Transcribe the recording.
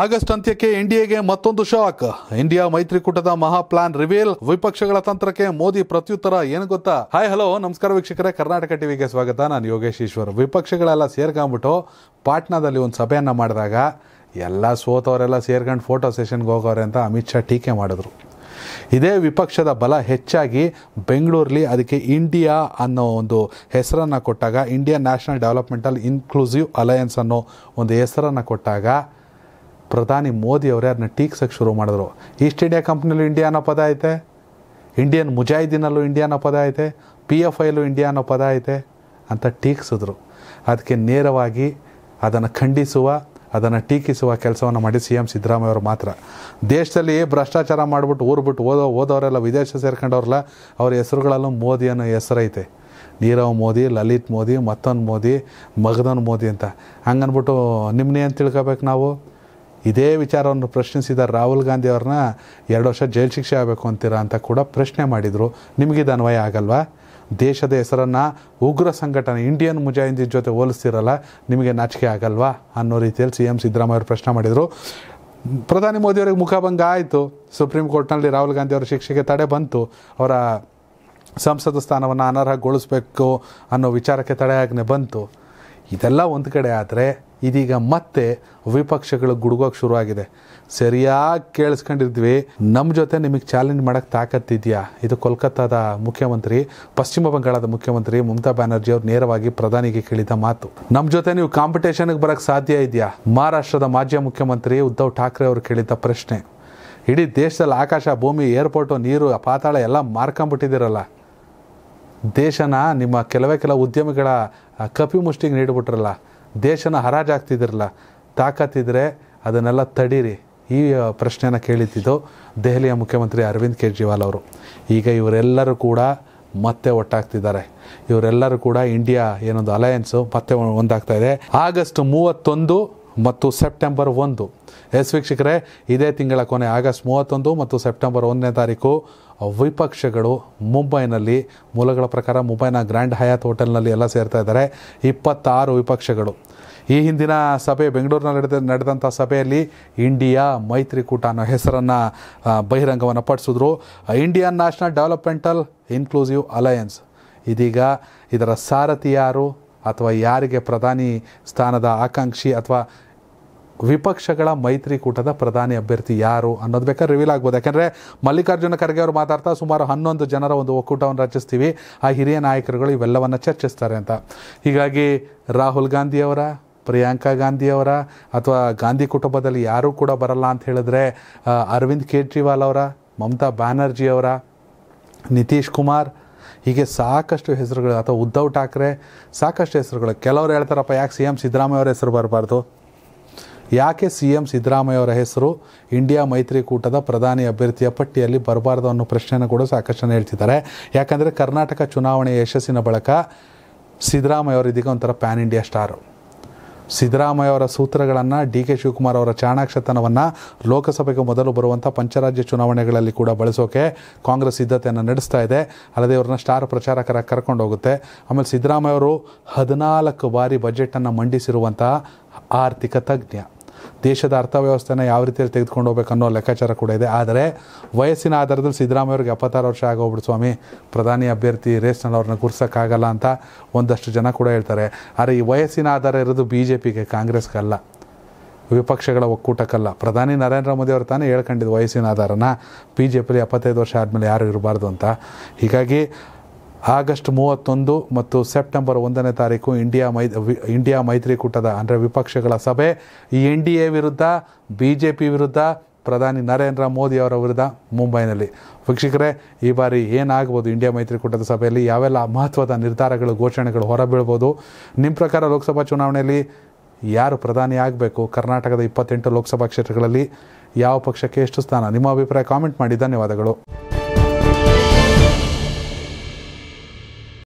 August ಅಂತ್ಯಕ್ಕೆ ಎನ್ಡಿಎಗೆ ಮತ್ತೊಂದು shock India ಮೈತ್ರಿಕೂಟದ ಮಹಾ ಪ್ಲಾನ್ ವಿಪಕ್ಷಗಳ ತಂತ್ರಕ್ಕೆ ಮೋದಿ ಪ್ರತ್ಯುತ್ತರ ಏನು ಗೊತ್ತಾ ಹಾಯ್ ಹಲೋ ನಮಸ್ಕಾರ ವೀಕ್ಷಕರೇ ಕರ್ನಾಟಕ ಟಿವಿಗೆ ಸ್ವಾಗತ ನಾನು ಯೋಗೇಶ್ ಈಶ್ವರ್ ವಿಪಕ್ಷಗಳೆಲ್ಲ ಸೇರ್ಕೊಂಡ್ಬಿಟ್ಟು ಪಾಟ್ನಾದಲ್ಲಿ ಒಂದು ಸಭೆಯನ್ನು ಮಾಡಿದಾಗ ಎಲ್ಲ ಸೋತವರೆಲ್ಲ ಸೇರ್ಕೊಂಡು ಫೋಟೋ ಸೆಷನ್ಗೆ ಹೋಗೋರೆ ಅಂತ ಅಮಿತ್ ಶಾ ಟೀಕೆ ಮಾಡಿದ್ರು ಇದೇ ವಿಪಕ್ಷದ ಬಲ ಹೆಚ್ಚಾಗಿ ಬೆಂಗಳೂರಲ್ಲಿ ಅದಕ್ಕೆ ಇಂಡಿಯಾ ಅನ್ನೋ ಒಂದು ಹೆಸರನ್ನು ಕೊಟ್ಟಾಗ Indian national developmental inclusive alliance ಅನ್ನೋ ಒಂದು ಹೆಸರನ್ನು ಕೊಟ್ಟಾಗ ಪ್ರಧಾನಿ ಮೋದಿ ಅವರು ಯಾರನ್ನ ಟೀಕ್ಸಕ್ಕೆ ಶುರು ಮಾಡಿದ್ರು ಈಸ್ಟ್ ಇಂಡಿಯಾ ಕಂಪ್ನಿಲೂ ಇಂಡಿಯಾ ಅನ್ನೋ ಪದ ಐತೆ ಇಂಡಿಯನ್ ಮುಜಾಹಿದೀನಲ್ಲೂ ಇಂಡಿಯಾ ಅನ್ನೋ ಪದ ಐತೆ ಪಿ ಎಫ್ ಐಲ್ಲೂ ಇಂಡಿಯಾ ಅನ್ನೋ ಪದ ಐತೆ ಅಂತ ಟೀಕ್ಸಿದ್ರು ಅದಕ್ಕೆ ನೇರವಾಗಿ ಅದನ್ನು ಖಂಡಿಸುವ ಅದನ್ನು ಟೀಕಿಸುವ ಕೆಲಸವನ್ನು ಮಾಡಿ ಸಿ ಎಂ ಅವರು ಮಾತ್ರ ದೇಶದಲ್ಲಿ ಭ್ರಷ್ಟಾಚಾರ ಮಾಡಿಬಿಟ್ಟು ಊರು ಬಿಟ್ಟು ಓದೋ ಓದೋರೆಲ್ಲ ವಿದೇಶ ಸೇರ್ಕೊಂಡವ್ರಲ್ಲ ಅವ್ರ ಹೆಸರುಗಳಲ್ಲೂ ಮೋದಿ ಅನ್ನೋ ಹೆಸರೈತೆ ನೀರವ್ ಮೋದಿ ಲಲಿತ್ ಮೋದಿ ಮತ್ತೊಂದು ಮೋದಿ ಮಗದೊಂದು ಮೋದಿ ಅಂತ ಹಂಗನ್ಬಿಟ್ಟು ನಿಮ್ಮನ್ನೇನು ತಿಳ್ಕೊಬೇಕು ನಾವು ಇದೇ ವಿಚಾರವನ್ನು ಪ್ರಶ್ನಿಸಿದ ರಾಹುಲ್ ಗಾಂಧಿ ಅವ್ರನ್ನ ಎರಡು ವರ್ಷ ಜೈಲು ಶಿಕ್ಷೆ ಆಗಬೇಕು ಅಂತೀರಾ ಅಂತ ಕೂಡ ಪ್ರಶ್ನೆ ಮಾಡಿದರು ನಿಮಗಿದು ಅನ್ವಯ ಆಗಲ್ವಾ ದೇಶದ ಹೆಸರನ್ನು ಉಗ್ರ ಸಂಘಟನೆ ಇಂಡಿಯನ್ ಮುಜಾಹಿದೀನ್ ಜೊತೆ ಹೋಲಿಸ್ತಿರಲ್ಲ ನಿಮಗೆ ನಾಚಿಕೆ ಆಗಲ್ವಾ ಅನ್ನೋ ರೀತಿಯಲ್ಲಿ ಸಿ ಎಂ ಸಿದ್ದರಾಮಯ್ಯ ಪ್ರಶ್ನೆ ಮಾಡಿದರು ಪ್ರಧಾನಿ ಅವರಿಗೆ ಮುಖಭಂಗ ಆಯಿತು ಸುಪ್ರೀಂ ಕೋರ್ಟ್ನಲ್ಲಿ ರಾಹುಲ್ ಗಾಂಧಿ ಅವರ ಶಿಕ್ಷೆಗೆ ತಡೆ ಬಂತು ಅವರ ಸಂಸದ ಸ್ಥಾನವನ್ನು ಅನರ್ಹಗೊಳಿಸ್ಬೇಕು ಅನ್ನೋ ವಿಚಾರಕ್ಕೆ ತಡೆಯಾಜ್ಞೆ ಬಂತು ಇದೆಲ್ಲ ಒಂದು ಕಡೆ ಆದರೆ ಇದೀಗ ಮತ್ತೆ ವಿಪಕ್ಷಗಳು ಶುರು ಶುರುವಾಗಿದೆ ಸರಿಯಾಗಿ ಕೇಳಿಸ್ಕೊಂಡಿದ್ವಿ ನಮ್ಮ ಜೊತೆ ನಿಮಗೆ ಚಾಲೆಂಜ್ ಮಾಡೋಕ್ಕೆ ತಾಕತ್ತಿದೆಯಾ ಇದು ಕೋಲ್ಕತ್ತಾದ ಮುಖ್ಯಮಂತ್ರಿ ಪಶ್ಚಿಮ ಬಂಗಾಳದ ಮುಖ್ಯಮಂತ್ರಿ ಮಮತಾ ಬ್ಯಾನರ್ಜಿ ಅವರು ನೇರವಾಗಿ ಪ್ರಧಾನಿಗೆ ಕೇಳಿದ ಮಾತು ನಮ್ಮ ಜೊತೆ ನೀವು ಕಾಂಪಿಟೇಷನ್ಗೆ ಬರೋಕ್ಕೆ ಸಾಧ್ಯ ಇದೆಯಾ ಮಹಾರಾಷ್ಟ್ರದ ಮಾಜಿ ಮುಖ್ಯಮಂತ್ರಿ ಉದ್ಧವ್ ಠಾಕ್ರೆ ಅವರು ಕೇಳಿದ್ದ ಪ್ರಶ್ನೆ ಇಡೀ ದೇಶದಲ್ಲಿ ಆಕಾಶ ಭೂಮಿ ಏರ್ಪೋರ್ಟು ನೀರು ಪಾತಾಳ ಎಲ್ಲ ಮಾರ್ಕೊಂಬಿಟ್ಟಿದ್ದೀರಲ್ಲ ದೇಶನ ನಿಮ್ಮ ಕೆಲವೇ ಕೆಲ ಉದ್ಯಮಿಗಳ ಕಪಿ ಮುಷ್ಟಿಗೆ ನೀಡಿಬಿಟ್ರಲ್ಲ ದೇಶನ ಹರಾಜಾಗ್ತಿದ್ದಿರಲ್ಲ ತಾಕತ್ತಿದ್ರೆ ಅದನ್ನೆಲ್ಲ ತಡೀರಿ ಈ ಪ್ರಶ್ನೆನ ಕೇಳಿದ್ದಿದ್ದು ದೆಹಲಿಯ ಮುಖ್ಯಮಂತ್ರಿ ಅರವಿಂದ್ ಕೇಜ್ರಿವಾಲ್ ಅವರು ಈಗ ಇವರೆಲ್ಲರೂ ಕೂಡ ಮತ್ತೆ ಒಟ್ಟಾಗ್ತಿದ್ದಾರೆ ಇವರೆಲ್ಲರೂ ಕೂಡ ಇಂಡಿಯಾ ಏನೊಂದು ಅಲಯನ್ಸು ಮತ್ತೆ ಒಂದಾಗ್ತಾ ಇದೆ ಆಗಸ್ಟ್ ಮೂವತ್ತೊಂದು ಮತ್ತು ಸೆಪ್ಟೆಂಬರ್ ಒಂದು ಎಸ್ ವೀಕ್ಷಕರೇ ಇದೇ ತಿಂಗಳ ಕೊನೆ ಆಗಸ್ಟ್ ಮೂವತ್ತೊಂದು ಮತ್ತು ಸೆಪ್ಟೆಂಬರ್ ಒಂದನೇ ತಾರೀಕು ವಿಪಕ್ಷಗಳು ಮುಂಬೈನಲ್ಲಿ ಮೂಲಗಳ ಪ್ರಕಾರ ಮುಂಬೈನ ಗ್ರ್ಯಾಂಡ್ ಹಯಾತ್ ಹೋಟೆಲ್ನಲ್ಲಿ ಎಲ್ಲ ಸೇರ್ತಾ ಇದ್ದಾರೆ ಇಪ್ಪತ್ತಾರು ವಿಪಕ್ಷಗಳು ಈ ಹಿಂದಿನ ಸಭೆ ಬೆಂಗಳೂರಿನಲ್ಲಿ ನಡೆದ ನಡೆದಂಥ ಸಭೆಯಲ್ಲಿ ಇಂಡಿಯಾ ಮೈತ್ರಿಕೂಟ ಅನ್ನೋ ಹೆಸರನ್ನು ಬಹಿರಂಗವನ್ನು ಪಡಿಸಿದ್ರು Indian national developmental inclusive alliance ಇದೀಗ ಇದರ ಸಾರಥಿ ಯಾರು ಅಥವಾ ಯಾರಿಗೆ ಪ್ರಧಾನಿ ಸ್ಥಾನದ ಆಕಾಂಕ್ಷಿ ಅಥವಾ ವಿಪಕ್ಷಗಳ ಮೈತ್ರಿಕೂಟದ ಪ್ರಧಾನಿ ಅಭ್ಯರ್ಥಿ ಯಾರು ಅನ್ನೋದು ಬೇಕಾದ್ರೆ ರಿವೀಲ್ ಆಗ್ಬೋದು ಯಾಕಂದರೆ ಮಲ್ಲಿಕಾರ್ಜುನ ಖರ್ಗೆ ಅವರು ಮಾತಾಡ್ತಾ ಸುಮಾರು ಹನ್ನೊಂದು ಜನರ ಒಂದು ಒಕ್ಕೂಟವನ್ನು ರಚಿಸ್ತೀವಿ ಆ ಹಿರಿಯ ನಾಯಕರುಗಳು ಇವೆಲ್ಲವನ್ನು ಚರ್ಚಿಸ್ತಾರೆ ಅಂತ ಹೀಗಾಗಿ ರಾಹುಲ್ ಗಾಂಧಿಯವರ ಪ್ರಿಯಾಂಕಾ ಗಾಂಧಿಯವರ ಅಥವಾ ಗಾಂಧಿ ಕುಟುಂಬದಲ್ಲಿ ಯಾರೂ ಕೂಡ ಬರಲ್ಲ ಅಂತ ಹೇಳಿದ್ರೆ ಅರವಿಂದ್ ಕೇಜ್ರಿವಾಲ್ ಅವರ ಮಮತಾ ಬ್ಯಾನರ್ಜಿಯವರ ನಿತೀಶ್ ಕುಮಾರ್ ಹೀಗೆ ಸಾಕಷ್ಟು ಹೆಸರುಗಳು ಅಥವಾ ಉದ್ಧವ್ ಠಾಕ್ರೆ ಸಾಕಷ್ಟು ಹೆಸರುಗಳು ಕೆಲವರು ಹೇಳ್ತಾರಪ್ಪ ಯಾಕೆ ಸಿ ಎಂ ಸಿದ್ದರಾಮಯ್ಯ ಅವರ ಹೆಸರು ಬರಬಾರ್ದು ಯಾಕೆ ಸಿ ಎಂ ಸಿದ್ದರಾಮಯ್ಯ ಅವರ ಹೆಸರು ಇಂಡಿಯಾ ಮೈತ್ರಿಕೂಟದ ಪ್ರಧಾನಿ ಅಭ್ಯರ್ಥಿಯ ಪಟ್ಟಿಯಲ್ಲಿ ಬರಬಾರದು ಅನ್ನೋ ಪ್ರಶ್ನೆಯನ್ನು ಕೂಡ ಸಾಕಷ್ಟು ಜನ ಹೇಳ್ತಿದ್ದಾರೆ ಯಾಕಂದರೆ ಕರ್ನಾಟಕ ಚುನಾವಣೆಯ ಯಶಸ್ಸಿನ ಬಳಿಕ ಸಿದ್ದರಾಮಯ್ಯ ಅವರು ಇದೀಗ ಒಂಥರ ಪ್ಯಾನ್ ಇಂಡಿಯಾ ಸ್ಟಾರು ಸಿದ್ದರಾಮಯ್ಯ ಅವರ ಸೂತ್ರಗಳನ್ನು ಡಿ ಕೆ ಶಿವಕುಮಾರ್ ಅವರ ಚಾಣಾಕ್ಷತನವನ್ನು ಲೋಕಸಭೆಗೆ ಮೊದಲು ಬರುವಂಥ ಪಂಚರಾಜ್ಯ ಚುನಾವಣೆಗಳಲ್ಲಿ ಕೂಡ ಬಳಸೋಕೆ ಕಾಂಗ್ರೆಸ್ ಸಿದ್ಧತೆಯನ್ನು ನಡೆಸ್ತಾ ಇದೆ ಅಲ್ಲದೆ ಇವ್ರನ್ನ ಸ್ಟಾರ್ ಪ್ರಚಾರಕರಾಗಿ ಕರ್ಕೊಂಡು ಹೋಗುತ್ತೆ ಆಮೇಲೆ ಸಿದ್ದರಾಮಯ್ಯ ಅವರು ಹದಿನಾಲ್ಕು ಬಾರಿ ಬಜೆಟನ್ನು ಮಂಡಿಸಿರುವಂಥ ಆರ್ಥಿಕ ತಜ್ಞ ದೇಶದ ಅರ್ಥವ್ಯವಸ್ಥೆನ ಯಾವ ರೀತಿಯಲ್ಲಿ ತೆಗೆದುಕೊಂಡು ಅನ್ನೋ ಲೆಕ್ಕಾಚಾರ ಕೂಡ ಇದೆ ಆದರೆ ವಯಸ್ಸಿನ ಆಧಾರದಲ್ಲಿ ಸಿದ್ದರಾಮಯ್ಯವ್ರಿಗೆ ಎಪ್ಪತ್ತಾರು ವರ್ಷ ಆಗೋಗ್ಬಿಟ್ಟು ಸ್ವಾಮಿ ಪ್ರಧಾನಿ ಅಭ್ಯರ್ಥಿ ರೇಸ್ನಲ್ಲಿ ಅವ್ರನ್ನ ಗುರ್ಸೋಕ್ಕಾಗಲ್ಲ ಅಂತ ಒಂದಷ್ಟು ಜನ ಕೂಡ ಹೇಳ್ತಾರೆ ಆದರೆ ಈ ವಯಸ್ಸಿನ ಆಧಾರ ಇರೋದು ಬಿ ಜೆ ಪಿಗೆ ಕಾಂಗ್ರೆಸ್ಗಲ್ಲ ವಿಪಕ್ಷಗಳ ಒಕ್ಕೂಟಕ್ಕಲ್ಲ ಪ್ರಧಾನಿ ನರೇಂದ್ರ ಮೋದಿ ಅವರು ತಾನೇ ಹೇಳ್ಕೊಂಡಿದ್ದು ವಯಸ್ಸಿನ ಆಧಾರನ ಬಿ ಜೆ ಪಿಲಿ ಎಪ್ಪತ್ತೈದು ವರ್ಷ ಆದಮೇಲೆ ಯಾರು ಇರಬಾರ್ದು ಅಂತ ಹೀಗಾಗಿ ಆಗಸ್ಟ್ ಮೂವತ್ತೊಂದು ಮತ್ತು ಸೆಪ್ಟೆಂಬರ್ ಒಂದನೇ ತಾರೀಕು ಇಂಡಿಯಾ ಮೈ ಇಂಡಿಯಾ ಮೈತ್ರಿಕೂಟದ ಅಂದರೆ ವಿಪಕ್ಷಗಳ ಸಭೆ ಈ ಎನ್ ಡಿ ಎ ವಿರುದ್ಧ ಬಿ ಜೆ ಪಿ ವಿರುದ್ಧ ಪ್ರಧಾನಿ ನರೇಂದ್ರ ಮೋದಿ ಅವರ ವಿರುದ್ಧ ಮುಂಬೈನಲ್ಲಿ ವೀಕ್ಷಕರೇ ಈ ಬಾರಿ ಏನಾಗ್ಬೋದು ಇಂಡಿಯಾ ಮೈತ್ರಿಕೂಟದ ಸಭೆಯಲ್ಲಿ ಯಾವೆಲ್ಲ ಮಹತ್ವದ ನಿರ್ಧಾರಗಳು ಘೋಷಣೆಗಳು ಹೊರಬೀಳ್ಬೋದು ನಿಮ್ಮ ಪ್ರಕಾರ ಲೋಕಸಭಾ ಚುನಾವಣೆಯಲ್ಲಿ ಯಾರು ಪ್ರಧಾನಿ ಆಗಬೇಕು ಕರ್ನಾಟಕದ ಇಪ್ಪತ್ತೆಂಟು ಲೋಕಸಭಾ ಕ್ಷೇತ್ರಗಳಲ್ಲಿ ಯಾವ ಪಕ್ಷಕ್ಕೆ ಎಷ್ಟು ಸ್ಥಾನ ನಿಮ್ಮ ಅಭಿಪ್ರಾಯ ಕಾಮೆಂಟ್ ಮಾಡಿ ಧನ್ಯವಾದಗಳು